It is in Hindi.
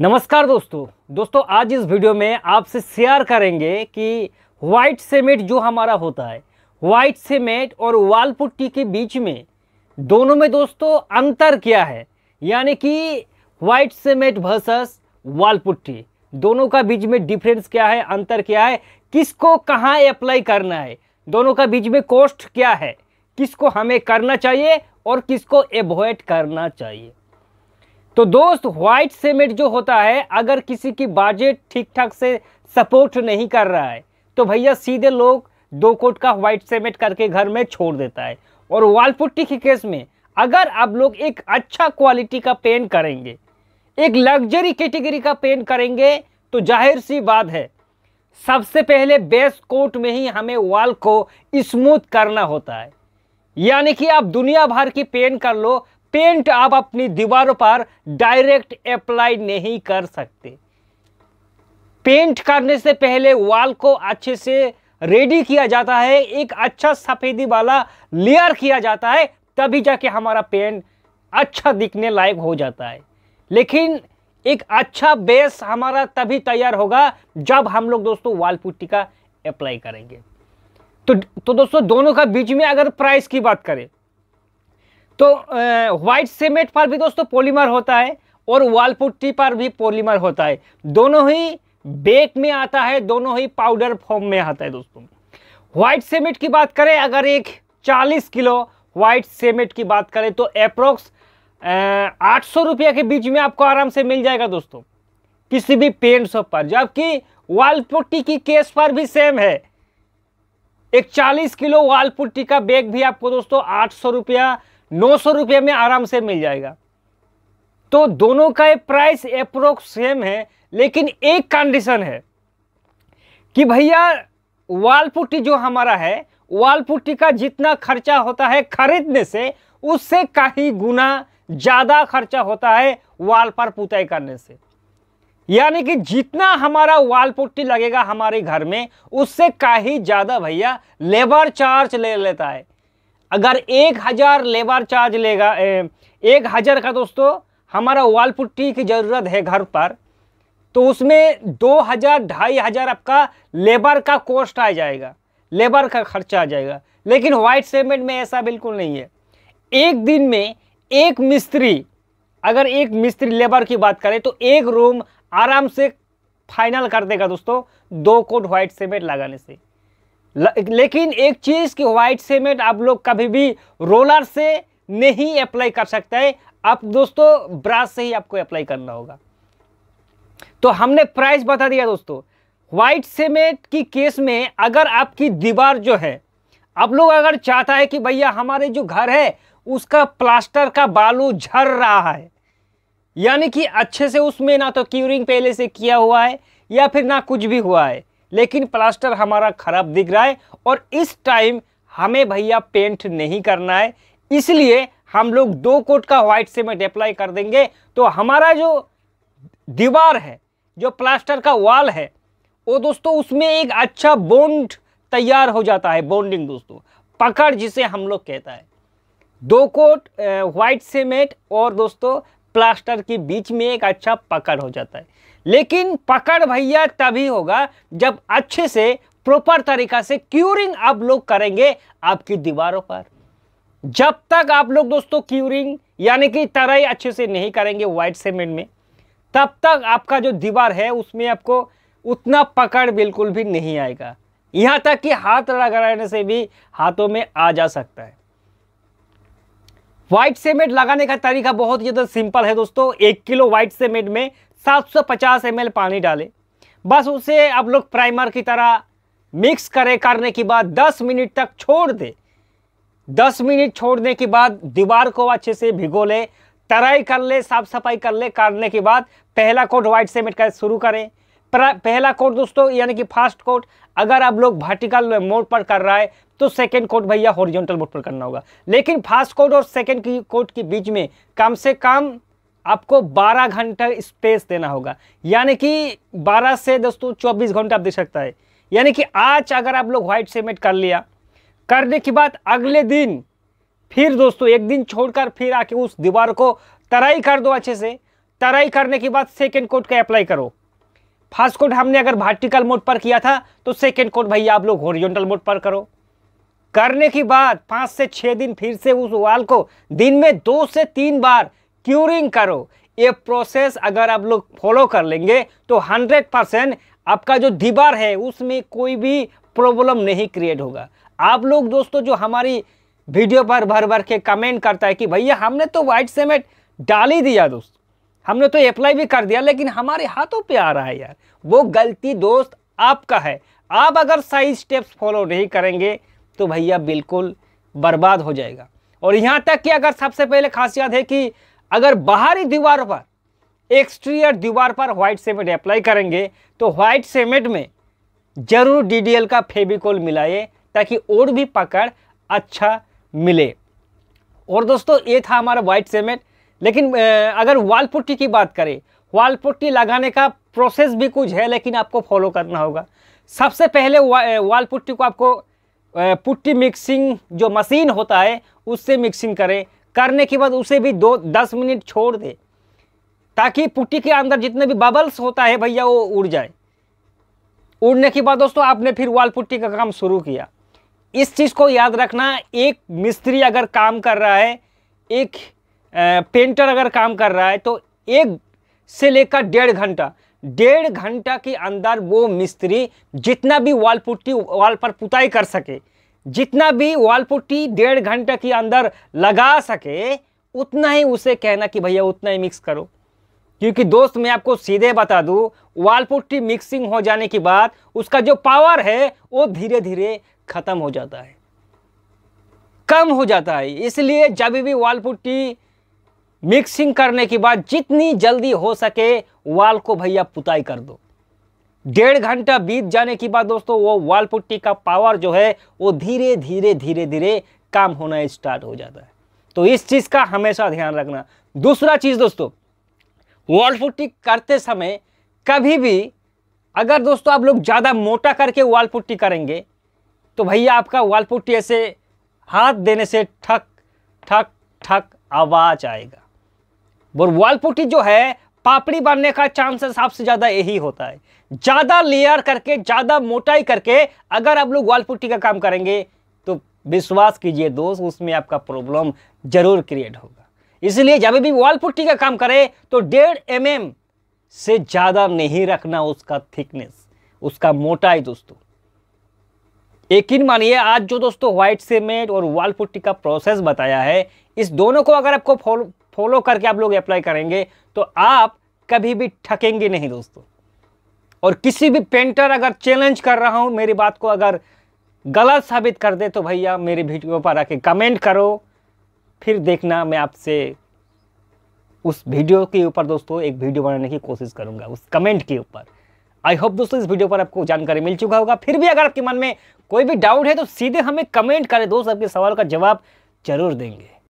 नमस्कार दोस्तों दोस्तों आज इस वीडियो में आपसे शेयर करेंगे कि व्हाइट सीमेंट जो हमारा होता है वाइट सीमेंट और वाल पुट्टी के बीच में दोनों में दोस्तों अंतर क्या है यानी कि white cement versus wall putty दोनों का बीच में डिफरेंस क्या है अंतर क्या है किसको कहाँ अप्लाई करना है दोनों का बीच में कॉस्ट क्या है किसको हमें करना चाहिए और किसको एवॉयड करना चाहिए तो दोस्त व्हाइट सीमेंट जो होता है अगर किसी की बजट ठीक ठाक से सपोर्ट नहीं कर रहा है तो भैया सीधे लोग दो कोट का व्हाइट सीमेंट करके घर में छोड़ देता है और वाल पुट्टी के केस में अगर आप लोग एक अच्छा क्वालिटी का पेंट करेंगे एक लग्जरी कैटेगरी का पेंट करेंगे तो जाहिर सी बात है सबसे पहले बेस कोट में ही हमें वाल को स्मूथ करना होता है यानी कि आप दुनिया भर की पेंट कर लो पेंट आप अपनी दीवारों पर डायरेक्ट अप्लाई नहीं कर सकते पेंट करने से पहले वॉल को अच्छे से रेडी किया जाता है एक अच्छा सफेदी वाला लेयर किया जाता है तभी जाके हमारा पेंट अच्छा दिखने लायक हो जाता है लेकिन एक अच्छा बेस हमारा तभी तैयार होगा जब हम लोग दोस्तों वाल पुट्टी का अप्लाई करेंगे तो तो दोस्तों दोनों का बीच में अगर प्राइस की बात करें तो व्हाइट सीमेंट पर भी दोस्तों पॉलीमर होता है और वालपुट्टी पर भी पॉलीमर होता है दोनों ही बेक में आता है दोनों ही पाउडर फॉर्म में आता है दोस्तों व्हाइट सीमेंट की बात करें अगर एक 40 किलो व्हाइट सीमेंट की बात करें तो अप्रोक्स आठ सौ रुपया के बीच में आपको आराम से मिल जाएगा दोस्तों किसी भी पेंट शॉप पर जबकि वालपुट्टी की केस पर भी सेम है एक 40 किलो वालपुट्टी का बैग भी आपको दोस्तों आठ सौ रुपया नौ सौ रुपये में आराम से मिल जाएगा तो दोनों का प्राइस अप्रोक्स सेम है लेकिन एक कंडीशन है कि भैया वाल पुट्टी जो हमारा है वाल पुट्टी का जितना खर्चा होता है खरीदने से उससे कहीं गुना ज़्यादा खर्चा होता है वाल पर पुताई करने से यानी कि जितना हमारा वाल पुट्टी लगेगा हमारे घर में उससे कहीं ज़्यादा भैया लेबर चार्ज ले लेता है अगर एक हज़ार लेबर चार्ज लेगा एक हज़ार का दोस्तों हमारा वाल पुट्टी की ज़रूरत है घर पर तो उसमें दो हज़ार ढाई हज़ार आपका लेबर का कॉस्ट आ जाएगा लेबर का खर्चा आ जाएगा लेकिन वाइट सीमेंट में ऐसा बिल्कुल नहीं है एक दिन में एक मिस्त्री अगर एक मिस्त्री लेबर की बात करें तो एक रूम आराम से फाइनल कर देगा दोस्तों दो कोट व्हाइट सीमेंट लगाने से लेकिन एक चीज़ कि व्हाइट सीमेंट आप लोग कभी भी रोलर से नहीं अप्लाई कर सकते हैं आप दोस्तों ब्रश से ही आपको अप्लाई करना होगा तो हमने प्राइस बता दिया दोस्तों व्हाइट सीमेंट की केस में अगर आपकी दीवार जो है आप लोग अगर चाहता है कि भैया हमारे जो घर है उसका प्लास्टर का बालू झर रहा है यानी कि अच्छे से उसमें ना तो क्यूरिंग पहले से किया हुआ है या फिर ना कुछ भी हुआ है लेकिन प्लास्टर हमारा खराब दिख रहा है और इस टाइम हमें भैया पेंट नहीं करना है इसलिए हम लोग दो कोट का व्हाइट सीमेंट अप्लाई कर देंगे तो हमारा जो दीवार है जो प्लास्टर का वॉल है वो दोस्तों उसमें एक अच्छा बोन्ड तैयार हो जाता है बॉन्डिंग दोस्तों पकड़ जिसे हम लोग कहता है दो कोट व्हाइट सीमेंट और दोस्तों प्लास्टर के बीच में एक अच्छा पकड़ हो जाता है लेकिन पकड़ भैया तभी होगा जब अच्छे से प्रॉपर तरीका से क्यूरिंग आप लोग करेंगे आपकी दीवारों पर जब तक आप लोग दोस्तों क्यूरिंग यानी कि तराई अच्छे से नहीं करेंगे व्हाइट सीमेंट में तब तक आपका जो दीवार है उसमें आपको उतना पकड़ बिल्कुल भी नहीं आएगा यहाँ तक कि हाथ रगड़ने से भी हाथों में आ जा सकता है व्हाइट सीमेंट लगाने का तरीका बहुत ज़्यादा सिंपल है दोस्तों एक किलो व्हाइट सीमेंट में 750 सौ पानी डालें बस उसे आप लोग प्राइमर की तरह मिक्स करें करने के बाद 10 मिनट तक छोड़ दे 10 मिनट छोड़ने के बाद दीवार को अच्छे से भिगो ले तराई कर ले साफ सफाई कर ले करने के बाद पहला कोट व्हाइट सीमेंट का शुरू करें पहला कोड दोस्तों यानी कि फास्ट कोड अगर आप लोग वर्टिकल मोड पर कर रहा है तो सेकेंड कोड भैया हॉरिजॉन्टल मोड पर करना होगा लेकिन फास्ट कोड और सेकेंड की कोड के बीच में कम से कम आपको 12 घंटा स्पेस देना होगा यानी कि 12 से दोस्तों 24 घंटा आप दे सकता है यानी कि आज अगर आप लोग व्हाइट सीमेंट कर लिया करने के बाद अगले दिन फिर दोस्तों एक दिन छोड़कर फिर आके उस दीवार को तराई कर दो अच्छे से तराई करने के बाद सेकेंड कोट का अप्लाई करो फर्स्ट कोड हमने अगर वर्टिकल मोड पर किया था तो सेकेंड कोड भैया आप लोग हॉरिजॉन्टल मोड पर करो करने के बाद पाँच से छः दिन फिर से उस वाल को दिन में दो से तीन बार क्यूरिंग करो ये प्रोसेस अगर आप लोग फॉलो कर लेंगे तो हंड्रेड परसेंट आपका जो दीवार है उसमें कोई भी प्रॉब्लम नहीं क्रिएट होगा आप लोग दोस्तों जो हमारी वीडियो पर भर भर के कमेंट करता है कि भैया हमने तो वाइट सीमेंट डाल ही दिया दोस्त हमने तो अप्लाई भी कर दिया लेकिन हमारे हाथों पे आ रहा है यार वो गलती दोस्त आपका है आप अगर सही स्टेप्स फॉलो नहीं करेंगे तो भैया बिल्कुल बर्बाद हो जाएगा और यहाँ तक कि अगर सबसे पहले खासियत है कि अगर बाहरी दीवार पर एक्सटीरियर दीवार पर व्हाइट सीमेंट अप्लाई करेंगे तो व्हाइट सीमेंट में ज़रूर डी का फेबिकोल मिलाए ताकि और भी पकड़ अच्छा मिले और दोस्तों ये था हमारा व्हाइट सीमेंट लेकिन अगर वाल पुट्टी की बात करें वाल पुट्टी लगाने का प्रोसेस भी कुछ है लेकिन आपको फॉलो करना होगा सबसे पहले वा, वाल पुट्टी को आपको पुट्टी मिक्सिंग जो मशीन होता है उससे मिक्सिंग करें करने के बाद उसे भी दो दस मिनट छोड़ दें ताकि पुट्टी के अंदर जितने भी बबल्स होता है भैया वो उड़ जाए उड़ने के बाद दोस्तों आपने फिर वाल पुट्टी का काम शुरू किया इस चीज़ को याद रखना एक मिस्त्री अगर काम कर रहा है एक पेंटर अगर काम कर रहा है तो एक से लेकर डेढ़ घंटा डेढ़ घंटा के अंदर वो मिस्त्री जितना भी वाल पुट्टी वाल पर पुताई कर सके जितना भी वाल पुट्टी डेढ़ घंटा के अंदर लगा सके उतना ही उसे कहना कि भैया उतना ही मिक्स करो क्योंकि दोस्त मैं आपको सीधे बता दूँ वाल पुट्टी मिक्सिंग हो जाने के बाद उसका जो पावर है वो धीरे धीरे ख़त्म हो जाता है कम हो जाता है इसलिए जब भी वाल पुट्टी मिक्सिंग करने के बाद जितनी जल्दी हो सके वाल को भैया पुताई कर दो डेढ़ घंटा बीत जाने के बाद दोस्तों वो वाल पुट्टी का पावर जो है वो धीरे धीरे धीरे धीरे काम होना स्टार्ट हो जाता है तो इस चीज़ का हमेशा ध्यान रखना दूसरा चीज़ दोस्तों वाल पुट्टी करते समय कभी भी अगर दोस्तों आप लोग ज़्यादा मोटा करके वाल पुट्टी करेंगे तो भैया आपका वाल पुट्टी ऐसे हाथ देने से ठक ठक ठक आवाज़ आएगा बुरवालपुटी जो है पापड़ी बनने का चांसेस सबसे ज़्यादा यही होता है ज़्यादा लेयर करके ज़्यादा मोटाई करके अगर आप लोग पुट्टी का काम करेंगे तो विश्वास कीजिए दोस्त उसमें आपका प्रॉब्लम जरूर क्रिएट होगा इसलिए जब भी वॉल पुट्टी का काम करें तो डेढ़ एम mm से ज़्यादा नहीं रखना उसका थिकनेस उसका मोटाई दोस्तों यकीन मानिए आज जो दोस्तों व्हाइट सीमेंट और वॉल पुट्टी का प्रोसेस बताया है इस दोनों को अगर आपको फॉलो फॉलो करके आप लोग अप्लाई करेंगे तो आप कभी भी ठकेंगे नहीं दोस्तों और किसी भी पेंटर अगर चैलेंज कर रहा हूँ मेरी बात को अगर गलत साबित कर दे तो भैया मेरे वीडियो पर आके कमेंट करो फिर देखना मैं आपसे उस वीडियो के ऊपर दोस्तों एक वीडियो बनाने की कोशिश करूंगा उस कमेंट के ऊपर आई होप दोस्तों इस वीडियो पर आपको जानकारी मिल चुका होगा फिर भी अगर आपके मन में कोई भी डाउट है तो सीधे हमें कमेंट करें दोस्त आपके सवाल का जवाब जरूर देंगे